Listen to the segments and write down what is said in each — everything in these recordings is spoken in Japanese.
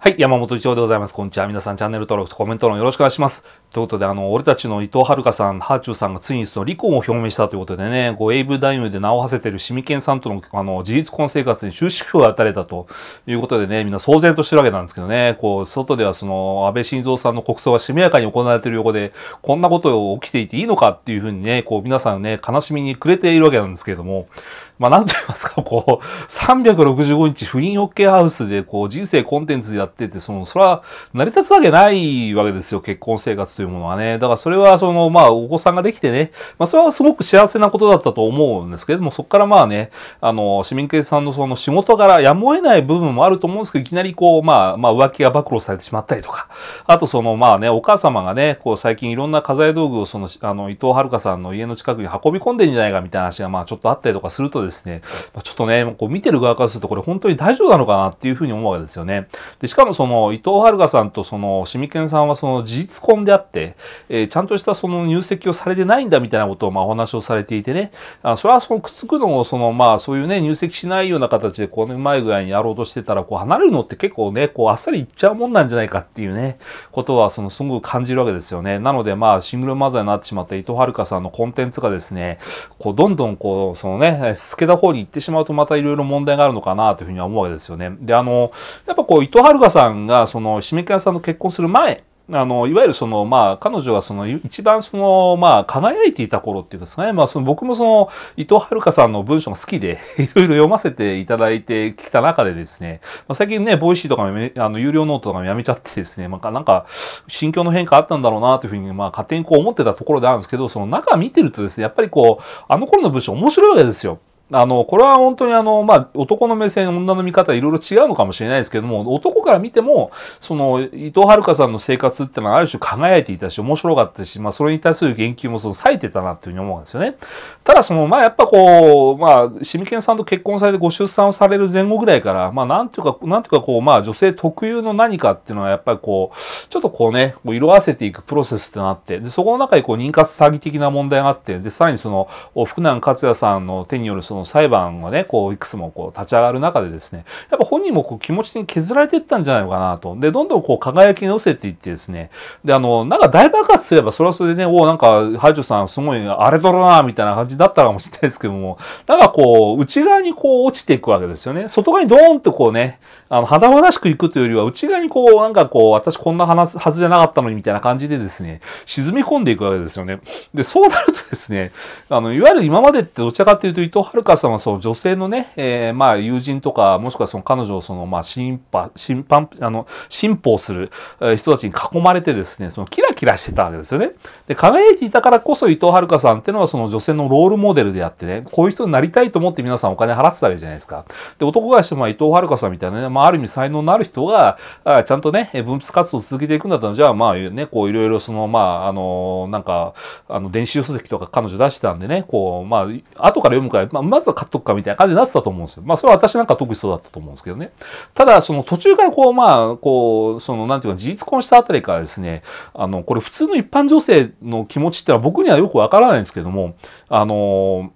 はい、山本一郎でございます。こんにちは。皆さん、チャンネル登録とコメント欄よろしくお願いします。ということで、あの、俺たちの伊藤遥さん、ハーチューさんがついにその離婚を表明したということでね、こう、エイブ・ダイムで名を馳せてるシミケンさんとの、あの、自立婚生活に終止符を与えたということでね、みんな騒然としてるわけなんですけどね、こう、外ではその、安倍晋三さんの国葬がしめやかに行われている横で、こんなことを起きていていいのかっていうふうにね、こう、皆さんね、悲しみに暮れているわけなんですけれども、まあ、なんと言いますか、こう、365日不倫オケーハウスで、こう、人生コンテンツやってて、その、それは成り立つわけないわけですよ、結婚生活というものはね。だからそれは、その、まあ、お子さんができてね、まあ、それはすごく幸せなことだったと思うんですけれども、そこからまあね、あの、市民警さんのその仕事柄、やむを得ない部分もあると思うんですけど、いきなりこう、まあ、まあ、浮気が暴露されてしまったりとか、あとその、まあね、お母様がね、こう、最近いろんな家財道具を、その、あの、伊藤遥さんの家の近くに運び込んでんじゃないかみたいな話が、まあ、ちょっとあったりとかするとですねですね、まあ、ちょっとね、こう見てる側からするとこれ本当に大丈夫なのかなっていうふうに思うわけですよね。で、しかもその伊藤遥さんとそのシミケンさんはその事実婚であって、えー、ちゃんとしたその入籍をされてないんだみたいなことをまあお話をされていてね、あそれはそのくっつくのをそのまあそういうね、入籍しないような形でこうね、うまい具合にやろうとしてたら、こう離れるのって結構ね、こうあっさりいっちゃうもんなんじゃないかっていうね、ことはそのすごく感じるわけですよね。なのでまあシングルマザーになってしまった伊藤遥さんのコンテンツがですね、こうどんどんこう、そのね、けた方に行ってしまうとまたいろいろ問題があるのかなというふうには思うわけですよね。で、あの、やっぱこう、伊藤遥さんが、その、締め切りさんと結婚する前、あの、いわゆるその、まあ、彼女はその、一番その、まあ、輝いていた頃っていうんですかね。まあ、その、僕もその、伊藤遥さんの文章が好きで、いろいろ読ませていただいてきた中でですね、まあ、最近ね、ボイシーとかも、あの、有料ノートとかもやめちゃってですね、まあ、なんか、心境の変化あったんだろうな、というふうに、まあ、勝手にこう思ってたところであるんですけど、その中見てるとですね、やっぱりこう、あの頃の文章面白いわけですよ。あの、これは本当にあの、まあ、男の目線、女の見方、いろいろ違うのかもしれないですけども、男から見ても、その、伊藤遥さんの生活ってのはある種輝いていたし、面白かったし、まあ、それに対する言及もその冴えてたなっていうふうに思うんですよね。ただ、その、まあ、やっぱこう、まあ、シミケンさんと結婚されてご出産をされる前後ぐらいから、まあ、なんていうか、なんていうかこう、まあ、女性特有の何かっていうのは、やっぱりこう、ちょっとこうね、こう色あせていくプロセスってなって、で、そこの中にこう、妊活詐欺的な問題があって、で、さらにその、福南克也さんの手によるその、の裁判がね、こう、いくつもこう、立ち上がる中でですね、やっぱ本人もこう、気持ちに削られていったんじゃないのかなと。で、どんどんこう、輝きに寄せていってですね、で、あの、なんか大爆発すれば、それはそれでね、おなんか、ハイジョさんすごい、あれだろうな、みたいな感じだったかもしれないですけども、なんかこう、内側にこう、落ちていくわけですよね。外側にドーンとこうね、あの、肌々しくいくというよりは、内側にこう、なんかこう、私こんな話すはずじゃなかったのに、みたいな感じでですね、沈み込んでいくわけですよね。で、そうなるとですね、あの、いわゆる今までってどちらかというと、伊藤遥川さんはその女性のね、えー、まあ友人とか、もしくはその彼女をそのまあ審判、審判、あの、審奉する人たちに囲まれてですね、そのキラキラしてたわけですよね。で、輝いていたからこそ伊藤遥さんっていうのはその女性のロールモデルであってね、こういう人になりたいと思って皆さんお金払ってたわけじゃないですか。で、男がしても伊藤遥さんみたいなね、まあある意味才能のある人が、あちゃんとね、分泌活動を続けていくんだったら、じゃあまあね、こういろいろその、まあ、あの、なんか、あの、電子書籍とか彼女出してたんでね、こう、まあ、後から読むから、まあ、まずは買っとくかみたいな感じになってたと思うんですよ。まあそれは私なんか特にそうだったと思うんですけどね。ただ、その途中からこう、まあ、こう、その、なんていうか、事実婚したあたりからですね、あの、これ普通の一般女性の気持ちってのは僕にはよくわからないんですけども、あの、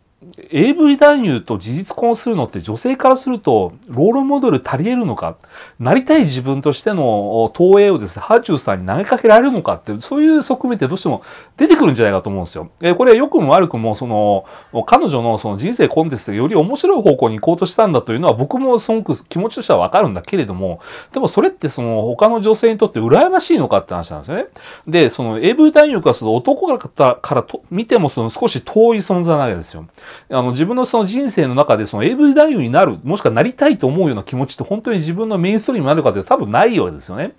AV 男優と事実婚するのって女性からするとロールモデル足り得るのかなりたい自分としての投影をですね、ハーチューさんに投げかけられるのかってそういう側面ってどうしても出てくるんじゃないかと思うんですよ。えこれは良くも悪くもその彼女のその人生コンテストより面白い方向に行こうとしたんだというのは僕もすごく気持ちとしてはわかるんだけれどもでもそれってその他の女性にとって羨ましいのかって話なんですよね。で、その AV 男優がその男からからと見てもその少し遠い存在なわけですよ。あの自分のその人生の中でその AV 男優になる、もしくはなりたいと思うような気持ちって本当に自分のメインストリームになるかというと多分ないようですよね。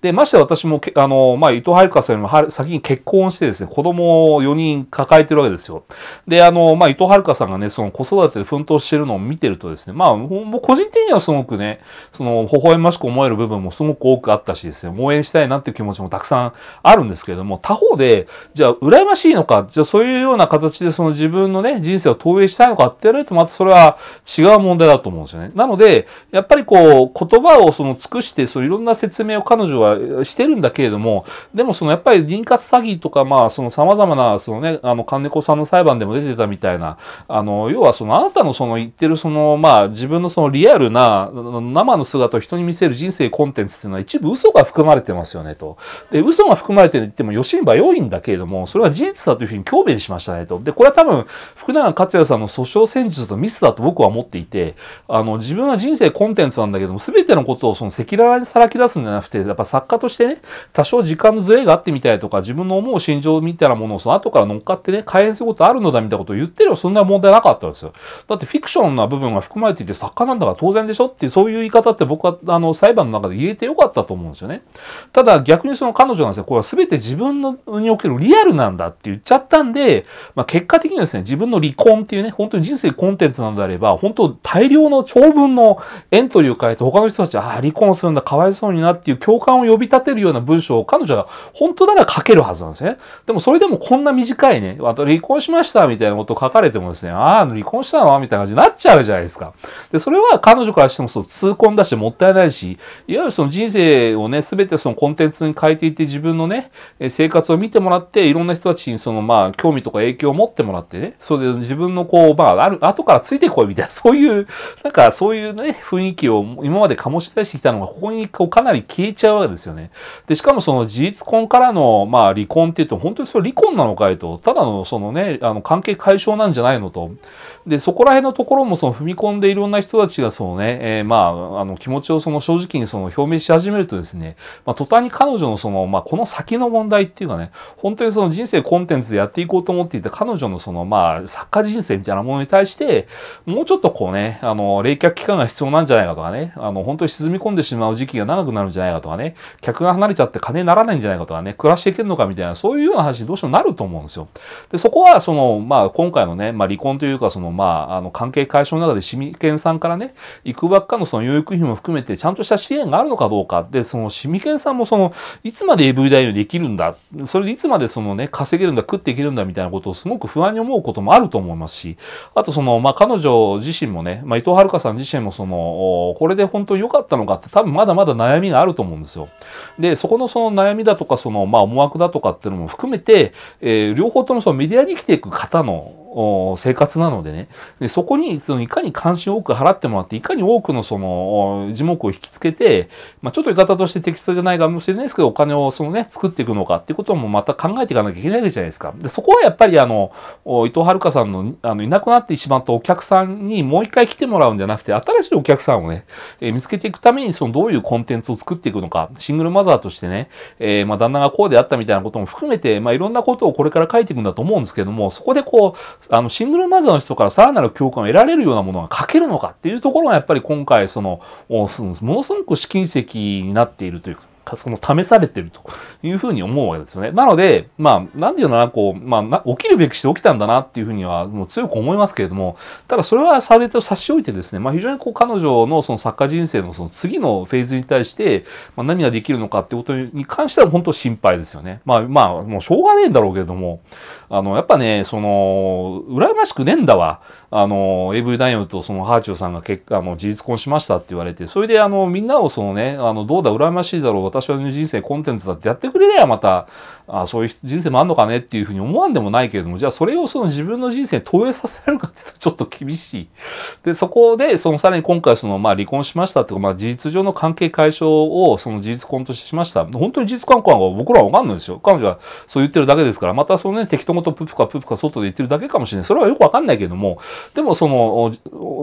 で、まして私も、あの、まあ、伊藤遥香さんよりも先に結婚してですね、子供を4人抱えてるわけですよ。で、あの、まあ、伊藤遥さんがね、その子育てで奮闘してるのを見てるとですね、まあ、う個人的にはすごくね、その、微笑ましく思える部分もすごく多くあったしですね、応援したいなっていう気持ちもたくさんあるんですけれども、他方で、じゃあ、羨ましいのか、じゃあそういうような形でその自分のね、人生を攻撃したいのかってやられるとまたそれは違う問題だと思うんですよね。なので、やっぱりこう、言葉をその尽くして、そういろんな説明を彼女はしてるんだけれども、でもそのやっぱり輪郭詐欺とか、まあその様々な、そのね、あの、金子さんの裁判でも出てたみたいな、あの、要はそのあなたのその言ってるその、まあ自分のそのリアルな、生の姿を人に見せる人生コンテンツっていうのは一部嘘が含まれてますよねと。で、嘘が含まれてってもよしんば良いんだけれども、それは事実だというふうに強弁しましたねと。で、これは多分、福永克也生さんの訴訟戦術とミスだと僕は思っていて、あの、自分は人生コンテンツなんだけども、全てのことをその赤裸々にさらき出すんじゃなくて、やっぱ作家としてね、多少時間のずれがあってみたいとか、自分の思う心情みたいなものをその後から乗っかってね、改変することあるのだみたいなことを言ってればそんな問題なかったんですよ。だってフィクションな部分が含まれていて作家なんだから当然でしょっていう、そういう言い方って僕は、あの、裁判の中で言えてよかったと思うんですよね。ただ逆にその彼女なんですよ。これは全て自分のにおけるリアルなんだって言っちゃったんで、まあ結果的にですね、自分の離婚本っていうね、本当に人生コンテンツなのであれば、本当大量の長文のエントリーを変えて他の人たち、ああ、離婚するんだ、かわいそうになっていう共感を呼び立てるような文章を彼女は本当なら書けるはずなんですね。でもそれでもこんな短いね、あと離婚しましたみたいなことを書かれてもですね、ああ、離婚したのみたいな感じになっちゃうじゃないですか。で、それは彼女からしてもそう痛恨だしもったいないし、いわゆるその人生をね、すべてそのコンテンツに変えていって自分のね、生活を見てもらって、いろんな人たちにそのまあ興味とか影響を持ってもらってね、それで自分分のこう、まあ、ある、後からついてこいみたいな、そういう、なんかそういうね、雰囲気を今まで醸し出してきたのが、ここにこうかなり消えちゃうわけですよね。で、しかもその事実婚からの、まあ、離婚っていうと、本当にそれ離婚なのかいと、ただのそのね、あの、関係解消なんじゃないのと。で、そこら辺のところもその踏み込んでいろんな人たちがそのね、えー、まあ、あの、気持ちをその正直にその表明し始めるとですね、まあ、途端に彼女のその、まあ、この先の問題っていうかね、本当にその人生コンテンツでやっていこうと思っていた彼女のその、まあ、作家人人生みたいなものに対して、もうちょっとこうね、あの、冷却期間が必要なんじゃないかとかね、あの、本当に沈み込んでしまう時期が長くなるんじゃないかとかね、客が離れちゃって金にならないんじゃないかとかね、暮らしていけるのかみたいな、そういうような話にどうしてもなると思うんですよ。で、そこは、その、まあ、今回のね、まあ、離婚というか、その、まあ、あの、関係解消の中で、市民権さんからね、行くばっかのその養育費も含めて、ちゃんとした支援があるのかどうか、で、その、市民権さんもその、いつまで AV 代用できるんだ、それでいつまでそのね、稼げるんだ、食っていけるんだみたいなことをすごく不安に思うこともあると思います。ますし、あとその、まあ、彼女自身もね、まあ、伊藤遥さん自身もその、これで本当に良かったのかって多分まだまだ悩みがあると思うんですよ。で、そこのその悩みだとか、その、まあ、思惑だとかっていうのも含めて、えー、両方ともそのメディアに生きていく方の、生活なのでねでそこにそのいかに関心を多く払ってもらっていかに多くのその樹木を引きつけて、まあ、ちょっと言い方として適切じゃないかもしれないですけどお金をそのね作っていくのかっていうこともまた考えていかなきゃいけないわけじゃないですか。でそこはやっぱりあの伊藤遥さんのあのいなくなってしまったお客さんにもう一回来てもらうんじゃなくて新しいお客さんをね、えー、見つけていくためにそのどういうコンテンツを作っていくのかシングルマザーとしてね、えー、まあ、旦那がこうであったみたいなことも含めて、まあ、いろんなことをこれから書いていくんだと思うんですけどもそこでこうあの、シングルマザーの人からさらなる共感を得られるようなものが書けるのかっていうところが、やっぱり今回、その、ものすごく試金石になっているというか、その試されてるというふうに思うわけですよね。なので、まあ、なんていうのかな、こう、まあ、起きるべくして起きたんだなっていうふうには、もう強く思いますけれども、ただそれはされて差し置いてですね、まあ、非常にこう、彼女のその作家人生のその次のフェーズに対して、まあ、何ができるのかってことに関しては本当心配ですよね。まあ、まあ、もうしょうがねえんだろうけれども、あの、やっぱね、その、羨ましくねえんだわ。あの、AV 男優とそのハーチューさんが結果、あの、事実婚しましたって言われて、それであの、みんなをそのね、あの、どうだ、羨ましいだろう、私の人生コンテンツだってやってくれりゃまたあそういう人生もあんのかねっていうふうに思わんでもないけれどもじゃあそれをその自分の人生に投影させられるかっていうとちょっと厳しい。でそこでそのさらに今回そのまあ離婚しましたとか、まあ、事実上の関係解消をその事実婚としました本当に事実関係は僕らは分かんないですよ彼女はそう言ってるだけですからまたそのね適当ごとププかププか外で言ってるだけかもしれないそれはよく分かんないけれどもでもその、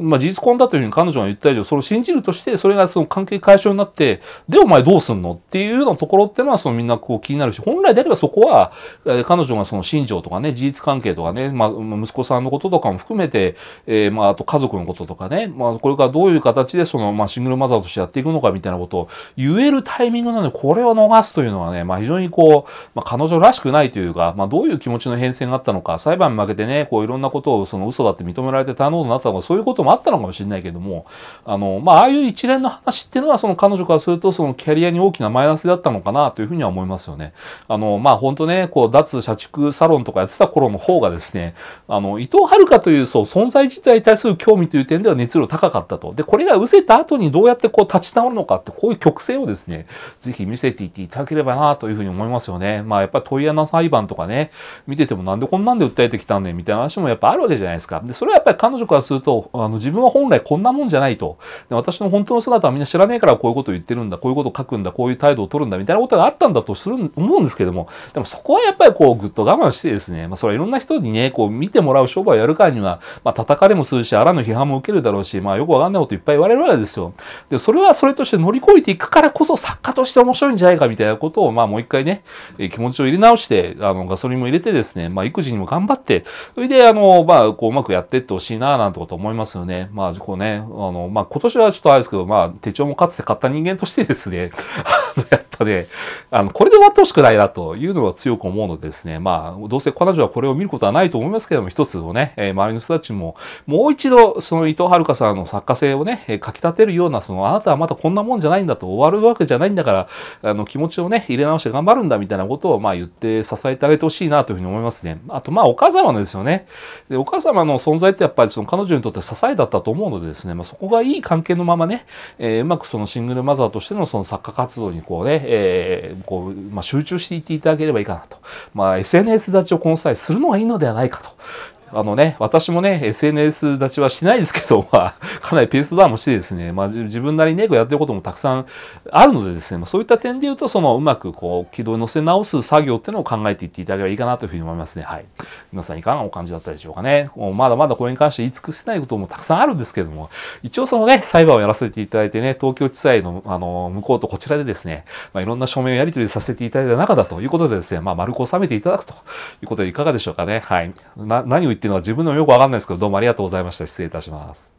まあ、事実婚だというふうに彼女が言った以上それを信じるとしてそれがその関係解消になってでお前どうすんのっていうようなところってのはそのみんなこう気になるし、本来であればそこは、え彼女がその心情とかね、事実関係とかね、まあ、息子さんのこととかも含めて、えー、まあ、あと家族のこととかね、まあ、これからどういう形でその、まあ、シングルマザーとしてやっていくのかみたいなことを言えるタイミングなので、これを逃すというのはね、まあ、非常にこう、まあ、彼女らしくないというか、まあ、どういう気持ちの変遷があったのか、裁判に負けてね、こう、いろんなことをその嘘だって認められて堪能になったのか、そういうこともあったのかもしれないけども、あの、まあ、ああいう一連の話っていうのは、その彼女からすると、そのキャリアに大きななマイナスだったのかなというふうには思いますよね。あの、まあ、本当ね、こう、脱社畜サロンとかやってた頃の方がですね、あの、伊藤遥という、そう、存在自体に対する興味という点では熱量高かったと。で、これが失せた後にどうやってこう立ち直るのかって、こういう曲線をですね、ぜひ見せていっていただければなというふうに思いますよね。まあ、やっぱり問い穴裁判とかね、見ててもなんでこんなんで訴えてきたんだみたいな話もやっぱあるわけじゃないですか。で、それはやっぱり彼女からすると、あの、自分は本来こんなもんじゃないと。で私の本当の姿はみんな知らねえからこういうことを言ってるんだ、こういうことを書くんだ、こういう態度を取るんだみたいなことがあったんだとする思うんですけどもでもそこはやっぱりこうぐっと我慢してですね、まあ、それはいろんな人にねこう見てもらう商売をやるからには、まあ叩かれもするしあらぬ批判も受けるだろうし、まあ、よくわかんないこといっぱい言われるわけですよ。でそれはそれとして乗り越えていくからこそ作家として面白いんじゃないかみたいなことを、まあ、もう一回ね気持ちを入れ直してあのガソリンも入れてですね、まあ、育児にも頑張ってそれであの、まあ、こううまくやっていってほしいななんてこと思いますよね。まあこうねあのまあ、今年はちょっとあれですけど、まあ、手帳もかつて買った人間としてですねやっぱねあの、これで終わってほしくないなというのが強く思うのでですね、まあ、どうせ彼女はこれを見ることはないと思いますけども、一つをね、え周りの人たちも、もう一度、その伊藤遥さんの作家性をね、えかき立てるような、その、あなたはまたこんなもんじゃないんだと、終わるわけじゃないんだから、あの、気持ちをね、入れ直して頑張るんだみたいなことを、まあ、言って支えてあげてほしいなというふうに思いますね。あと、まあ、お母様のですよね。で、お母様の存在ってやっぱり、その彼女にとって支えだったと思うのでですね、まあ、そこがいい関係のままね、えー、うまくそのシングルマザーとしてのその作家活動にこうね、えー、こうまあ、集中していっていただければいいかなと、まあ、SNS 立ちをこの際するのがいいのではないかとあのね、私もね、SNS 立ちはしてないですけど、まあ、かなりペースダウンもしてですね、まあ、自分なりにね、やってることもたくさんあるのでですね、まあ、そういった点で言うと、その、うまくこう、軌道に乗せ直す作業っていうのを考えていっていただければいいかなというふうに思いますね。はい。皆さんいかがお感じだったでしょうかね。もうまだまだこれに関して言い尽くせないこともたくさんあるんですけども、一応そのね、裁判をやらせていただいてね、東京地裁の、あの、向こうとこちらでですね、まあ、いろんな署名をやり取りさせていただいた中だということでですね、まあ、丸く収めていただくということでいかがでしょうかね。はい。な何を言ってるのが自分でもよくわかんないですけど、どうもありがとうございました。失礼いたします。